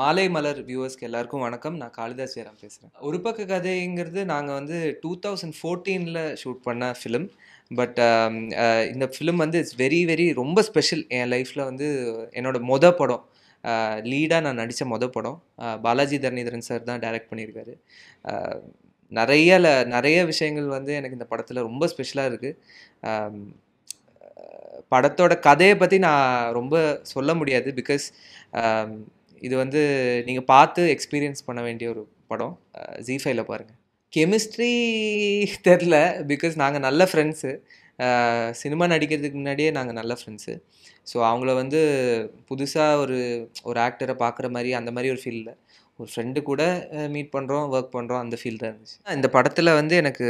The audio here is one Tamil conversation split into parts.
மாலை மலர் வியூவர்ஸ்க்கு எல்லாருக்கும் வணக்கம் நான் காளிதாஸ் ஜெயராம் பேசுகிறேன் ஒரு பக்க கதைங்கிறது நாங்கள் வந்து டூ தௌசண்ட் ஃபோர்டீனில் ஷூட் பண்ண ஃபிலிம் பட் um, uh, இந்த ஃபிலிம் வந்து இட்ஸ் வெரி வெரி ரொம்ப ஸ்பெஷல் என் லைஃப்பில் வந்து என்னோடய மொத படம் லீடாக uh, நான் நடித்த மொத படம் uh, பாலாஜி தரணிதரன் சார் தான் டைரக்ட் பண்ணியிருக்காரு நிறைய நிறைய விஷயங்கள் வந்து எனக்கு இந்த படத்தில் ரொம்ப ஸ்பெஷலாக இருக்குது um, படத்தோட கதையை பற்றி நான் ரொம்ப சொல்ல முடியாது பிகாஸ் இது வந்து நீங்கள் பார்த்து எக்ஸ்பீரியன்ஸ் பண்ண வேண்டிய ஒரு படம் ஜி ஃபைவ்ல பாருங்கள் கெமிஸ்ட்ரி தெரில பிகாஸ் நாங்கள் நல்ல ஃப்ரெண்ட்ஸு சினிமா நடிக்கிறதுக்கு முன்னாடியே நாங்கள் நல்ல ஃப்ரெண்ட்ஸு ஸோ அவங்கள வந்து புதுசாக ஒரு ஒரு ஆக்டரை பார்க்குற மாதிரி அந்த மாதிரி ஒரு ஃபீல் இல்லை ஒரு ஃப்ரெண்டு கூட மீட் பண்ணுறோம் ஒர்க் பண்ணுறோம் அந்த ஃபீல் தான் இருந்துச்சு இந்த படத்தில் வந்து எனக்கு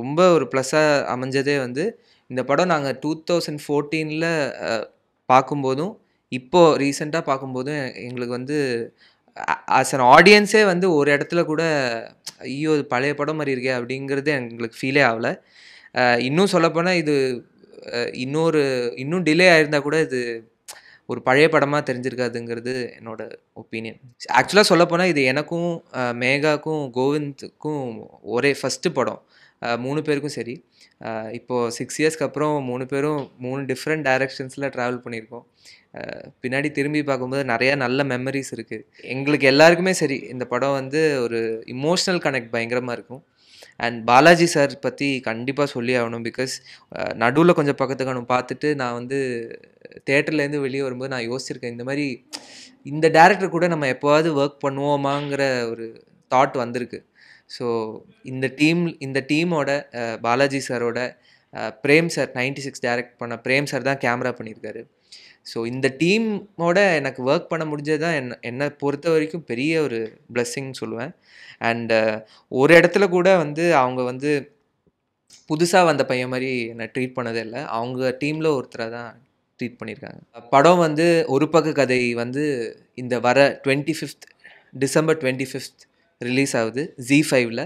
ரொம்ப ஒரு ப்ளஸ்ஸாக அமைஞ்சதே வந்து இந்த படம் நாங்கள் டூ தௌசண்ட் ஃபோர்டீனில் பார்க்கும்போதும் இப்போது ரீசெண்டாக பார்க்கும்போது எங்களுக்கு வந்து ஆஸ் அன் ஆடியன்ஸே வந்து ஒரு இடத்துல கூட ஐயோ இது பழைய படம் மாதிரி இருக்கே அப்படிங்கிறது எங்களுக்கு ஃபீலே ஆகலை இன்னும் சொல்லப்போனால் இது இன்னொரு இன்னும் டிலே ஆயிருந்தால் கூட இது ஒரு பழைய படமாக தெரிஞ்சிருக்காதுங்கிறது என்னோட ஒப்பீனியன் ஆக்சுவலாக சொல்லப்போனால் இது எனக்கும் மேகாக்கும் கோவிந்துக்கும் ஒரே ஃபஸ்ட்டு படம் மூணு பேருக்கும் சரி இப்போது சிக்ஸ் இயர்ஸ்க்கு அப்புறம் மூணு பேரும் மூணு டிஃப்ரெண்ட் டைரக்ஷன்ஸில் ட்ராவல் பண்ணியிருக்கோம் பின்னாடி திரும்பி பார்க்கும்போது நிறையா நல்ல மெமரிஸ் இருக்குது எங்களுக்கு எல்லாருக்குமே சரி இந்த படம் வந்து ஒரு இமோஷ்னல் கனெக்ட் பயங்கரமாக இருக்கும் அண்ட் பாலாஜி சார் பற்றி கண்டிப்பாக சொல்லி ஆகணும் பிகாஸ் நடுவில் கொஞ்சம் பக்கத்துக்கான பார்த்துட்டு நான் வந்து தேட்டர்லேருந்து வெளியே வரும்போது நான் யோசிச்சிருக்கேன் இந்த மாதிரி இந்த டேரக்டர் கூட நம்ம எப்போவாவது ஒர்க் பண்ணுவோமாங்கிற ஒரு தாட் வந்திருக்கு ஸோ இந்த டீம் இந்த டீமோட பாலாஜி சாரோட Prem sir ninety six direct பண்ண பிரேம் சார் தான் கேமரா பண்ணியிருக்காரு ஸோ இந்த டீமோட எனக்கு ஒர்க் பண்ண முடிஞ்சது தான் என்ன என்னை பொறுத்த வரைக்கும் பெரிய ஒரு பிளெஸ்ஸிங் சொல்லுவேன் அண்டு ஒரு இடத்துல கூட வந்து அவங்க வந்து புதுசாக வந்த பையன் மாதிரி என்னை ட்ரீட் பண்ணதே இல்லை அவங்க டீமில் ஒருத்தராக தான் ட்ரீட் பண்ணியிருக்காங்க படம் வந்து ஒரு பக்க கதை வந்து இந்த வர twenty fifth December twenty fifth release ஆகுது ஜி ஃபைவ்ல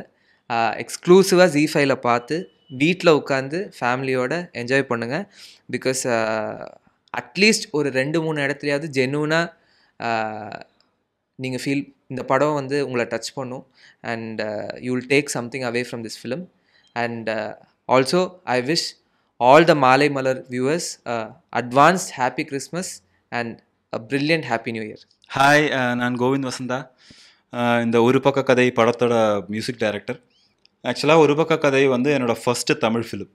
எக்ஸ்க்ளூசிவாக ஜி ஃபைவ்ல பார்த்து வீட்டில் உட்காந்து ஃபேமிலியோட என்ஜாய் பண்ணுங்கள் பிகாஸ் அட்லீஸ்ட் ஒரு ரெண்டு மூணு இடத்துலையாவது ஜென்யூனாக நீங்கள் ஃபீல் இந்த படம் வந்து உங்களை டச் பண்ணும் and you will take something away from this film and also I wish all the Maalai Malar viewers advance happy Christmas and a brilliant happy new year hi நான் கோவிந்த் வசந்தா இந்த ஒரு பக்க கதை படத்தோட மியூசிக் டைரக்டர் ஆக்சுவலாக ஒரு பக்க கதை வந்து என்னோடய ஃபஸ்ட்டு தமிழ் ஃபிலிம்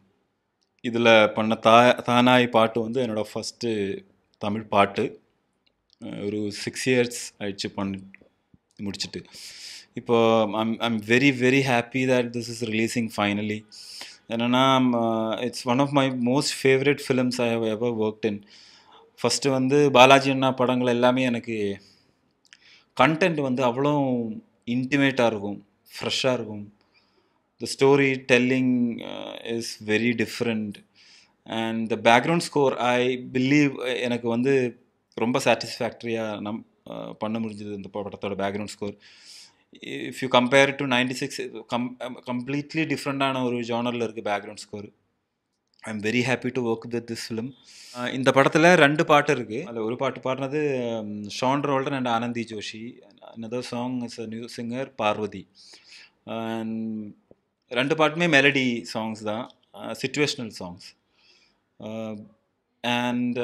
இதில் பண்ண தா தானாய் பாட்டு வந்து என்னோடய ஃபஸ்ட்டு தமிழ் பாட்டு ஒரு சிக்ஸ் இயர்ஸ் ஆயிடுச்சு பண் முடிச்சுட்டு இப்போ I'm I'm very very happy that this is releasing finally என்னென்னா it's one of my most favourite films I have ever work in first வந்து பாலாஜி அண்ணா படங்கள் எல்லாமே எனக்கு கண்டென்ட் வந்து அவ்வளோ இன்டிமேட்டாக இருக்கும் ஃப்ரெஷ்ஷாக இருக்கும் the story telling is very different and the background score I believe எனக்கு வந்து ரொம்ப சாட்டிஸ்ஃபேக்டரியாக நம் uh, பண்ண முடிஞ்சது இந்த படத்தோட background score if you compare to ninety six come completely டிஃப்ரெண்ட்டான ஒரு ஜோனரில் இருக்குது background score I am very happy to work with this film இந்த படத்தில் ரெண்டு பாட்டு இருக்குது அதில் ஒரு பாட்டு பாடினது Sean Roldan and Anandhi Joshi another song is a new singer Parvathi ரெண்டு பாட்டுமே மெலடி சாங்ஸ் தான் situational songs and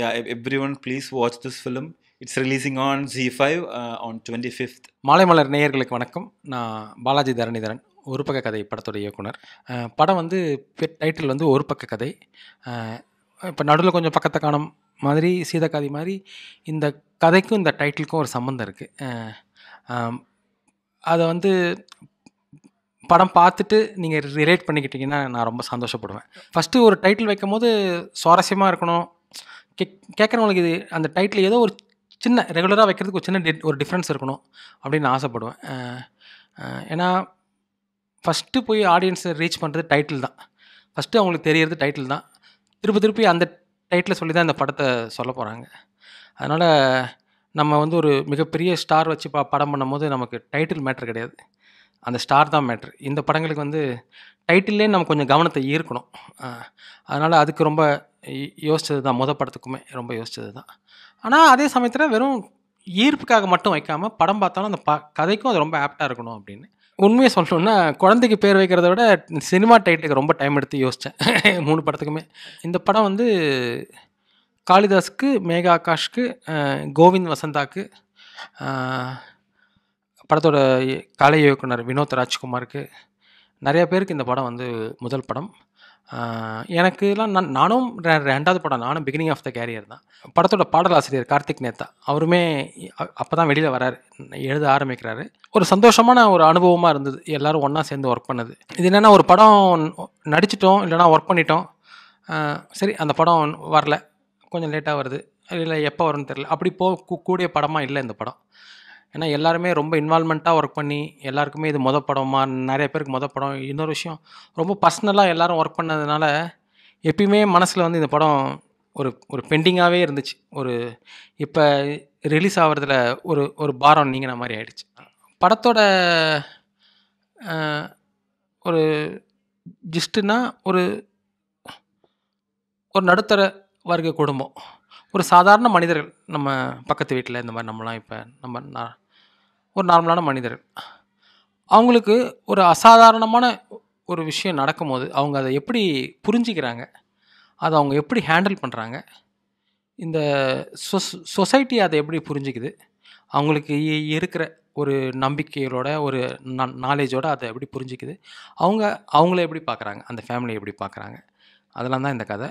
yeah every one please watch this film it's releasing on Zee five on twenty fifth Maalai Malar நேயர்களுக்கு வணக்கம் நான் பாலாஜி தரணிதரன் ஒரு பக்க கதை படத்தோட இயக்குனர் படம் வந்து டைட்டில் வந்து ஒரு பக்க கதை இப்போ நடுவில் கொஞ்சம் பக்கத்தை காணும் மாதிரி சீதக்காதி மாதிரி இந்த கதைக்கும் இந்த டைட்டிலுக்கும் ஒரு சம்மந்தம் இருக்குது அதை வந்து படம் பார்த்துட்டு நீங்கள் ரிலேட் பண்ணிக்கிட்டிங்கன்னா நான் ரொம்ப சந்தோஷப்படுவேன் ஃபஸ்ட்டு ஒரு டைட்டில் வைக்கும் போது சுவாரஸ்யமாக இருக்கணும் கே கேட்குறவங்களுக்கு இது அந்த டைட்டில் ஏதோ ஒரு சின்ன ரெகுலராக வைக்கிறதுக்கு ஒரு சின்ன ஒரு டிஃப்ரென்ஸ் இருக்கணும் அப்படின்னு ஆசைப்படுவேன் ஏன்னா ஃபஸ்ட்டு போய் ஆடியன்ஸை ரீச் பண்ணுறது டைட்டில் தான் ஃபஸ்ட்டு அவங்களுக்கு தெரியறது டைட்டில் தான் திருப்பி திருப்பி அந்த டைட்டில் சொல்லி தான் இந்த படத்தை சொல்ல போகிறாங்க அதனால் நம்ம வந்து ஒரு மிகப்பெரிய ஸ்டார் வச்சு பா படம் பண்ணும்போது நமக்கு டைட்டில் மேட்ரு கிடையாது அந்த ஸ்டார் தான் மேட்ரு இந்த படங்களுக்கு வந்து டைட்டில்லே நம்ம கொஞ்சம் கவனத்தை ஈர்க்கணும் அதனால் அதுக்கு ரொம்ப யோசித்தது தான் முத படத்துக்குமே ரொம்ப யோசித்தது தான் ஆனால் அதே சமயத்தில் வெறும் ஈர்ப்புக்காக மட்டும் வைக்காமல் படம் பார்த்தாலும் அந்த ப கதைக்கும் அது ரொம்ப ஆப்டாக இருக்கணும் அப்படின்னு உண்மையை சொல்லணும்னா குழந்தைக்கு பேர் வைக்கிறத விட சினிமா டைட்டுக்கு ரொம்ப டைம் எடுத்து யோசித்தேன் மூணு படத்துக்குமே இந்த படம் வந்து காளிதாஸுக்கு மேகா ஆகாஷ்க்கு கோவிந்த் வசந்தாக்கு படத்தோட கலை இயக்குனர் வினோத் ராஜ்குமாருக்கு நிறைய பேருக்கு இந்த படம் வந்து முதல் படம் எனக்கு இதெல்லாம் நான் நானும் ரெண்டாவது படம் நானும் பிகினிங் ஆஃப் த கேரியர் தான் படத்தோட பாடலாசிரியர் கார்த்திக் நேத்தா அவருமே அப்போ தான் வெளியில் வராரு எழுத ஆரம்பிக்கிறாரு ஒரு சந்தோஷமான ஒரு அனுபவமாக இருந்தது எல்லோரும் ஒன்றா சேர்ந்து ஒர்க் பண்ணது இது என்னென்னா ஒரு படம் நடிச்சிட்டோம் இல்லைனா ஒர்க் பண்ணிட்டோம் சரி அந்த படம் வரல கொஞ்சம் லேட்டாக வருது இல்லை எப்போ வரும்னு தெரில அப்படி போ கூடிய படமாக இல்லை இந்த படம் ஏன்னா எல்லாருமே ரொம்ப இன்வால்மெண்ட்டாக ஒர்க் பண்ணி எல்லாருக்குமே இது மொதல் படமா நிறைய பேருக்கு மொதல் படம் இன்னொரு விஷயம் ரொம்ப பர்சனலாக எல்லோரும் ஒர்க் பண்ணதுனால எப்பயுமே மனசில் வந்து இந்த படம் ஒரு ஒரு பெண்டிங்காகவே இருந்துச்சு ஒரு இப்போ ரிலீஸ் ஆகிறதுல ஒரு ஒரு பாரம் நீங்கிற மாதிரி ஆயிடுச்சு படத்தோட ஒரு ஜிஸ்டுன்னா ஒரு ஒரு நடுத்தர வர்க்க குடும்பம் ஒரு சாதாரண மனிதர்கள் நம்ம பக்கத்து வீட்டில் இந்த மாதிரி நம்மலாம் இப்போ நம்ம ஒரு நார்மலான மனிதர்கள் அவங்களுக்கு ஒரு அசாதாரணமான ஒரு விஷயம் நடக்கும்போது அவங்க அதை எப்படி புரிஞ்சிக்கிறாங்க அதை அவங்க எப்படி ஹேண்டில் பண்ணுறாங்க இந்த சொஸ் சொசைட்டி அதை எப்படி புரிஞ்சிக்குது அவங்களுக்கு இருக்கிற ஒரு நம்பிக்கைகளோட ஒரு நாலேஜோடு அதை எப்படி புரிஞ்சிக்குது அவங்க அவங்கள எப்படி பார்க்குறாங்க அந்த ஃபேமிலியை எப்படி பார்க்குறாங்க அதெல்லாம் தான் இந்த கதை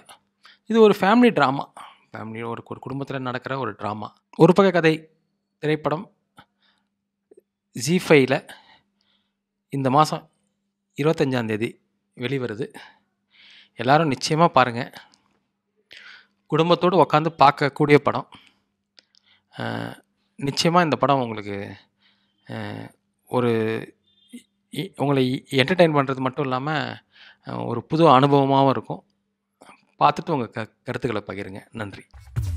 இது ஒரு ஃபேமிலி ட்ராமா ஃபேமிலி ஒரு ஒரு குடும்பத்தில் நடக்கிற ஒரு ட்ராமா ஒரு பக்க கதை திரைப்படம் ஜி ஃபைவில் இந்த மாதம் இருபத்தஞ்சாந்தேதி வெளிவருது எல்லோரும் நிச்சயமாக பாருங்கள் குடும்பத்தோடு உக்காந்து பார்க்கக்கூடிய படம் நிச்சயமாக இந்த படம் உங்களுக்கு ஒரு உங்களை என்டர்டெயின் பண்ணுறது மட்டும் இல்லாமல் ஒரு புது அனுபவமாகவும் இருக்கும் பார்த்துட்டு உங்கள் க கருத்துக்களை பகிருங்க நன்றி